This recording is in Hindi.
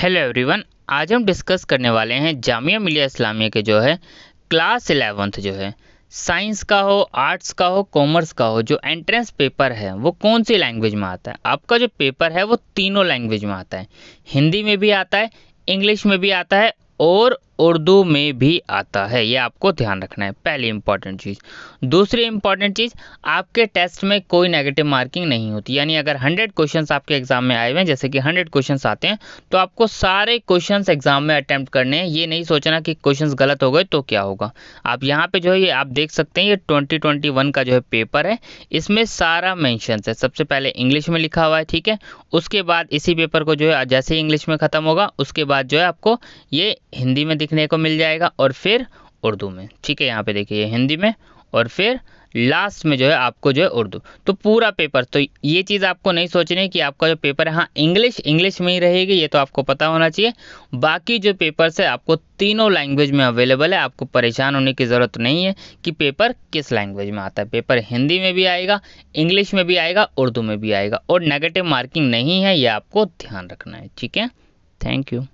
हेलो एवरीवन आज हम डिस्कस करने वाले हैं जामिया मिलिया इस्लामिया के जो है क्लास एलेवंथ जो है साइंस का हो आर्ट्स का हो कॉमर्स का हो जो एंट्रेंस पेपर है वो कौन सी लैंग्वेज में आता है आपका जो पेपर है वो तीनों लैंग्वेज में आता है हिंदी में भी आता है इंग्लिश में भी आता है और उर्दू में भी आता है ये आपको ध्यान रखना है पहली इंपॉर्टेंट चीज़ दूसरी इंपॉर्टेंट चीज़ आपके टेस्ट में कोई नेगेटिव मार्किंग नहीं होती यानी अगर 100 क्वेश्चंस आपके एग्जाम में आए हुए हैं जैसे कि 100 क्वेश्चंस आते हैं तो आपको सारे क्वेश्चंस एग्जाम में अटैम्प्ट करने हैं ये नहीं सोचना कि क्वेश्चन गलत हो गए तो क्या होगा आप यहाँ पर जो है ये आप देख सकते हैं ये ट्वेंटी का जो है पेपर है इसमें सारा मैंशंस है सबसे पहले इंग्लिश में लिखा हुआ है ठीक है उसके बाद इसी पेपर को जो है जैसे ही इंग्लिश में ख़त्म होगा उसके बाद जो है आपको ये हिंदी में देखने को मिल जाएगा और फिर उर्दू में ठीक है यहाँ पे देखिए हिंदी में और फिर लास्ट में जो है आपको जो है उर्दू तो पूरा पेपर तो ये चीज़ आपको नहीं सोचनी कि आपका जो पेपर है हाँ इंग्लिश इंग्लिश में ही रहेगी ये तो आपको पता होना चाहिए बाकी जो पेपर से आपको तीनों लैंग्वेज में अवेलेबल है आपको परेशान होने की ज़रूरत नहीं है कि पेपर किस लैंग्वेज में आता है पेपर हिंदी में भी आएगा इंग्लिश में भी आएगा उर्दू में भी आएगा और नेगेटिव मार्किंग नहीं है ये आपको ध्यान रखना है ठीक है थैंक यू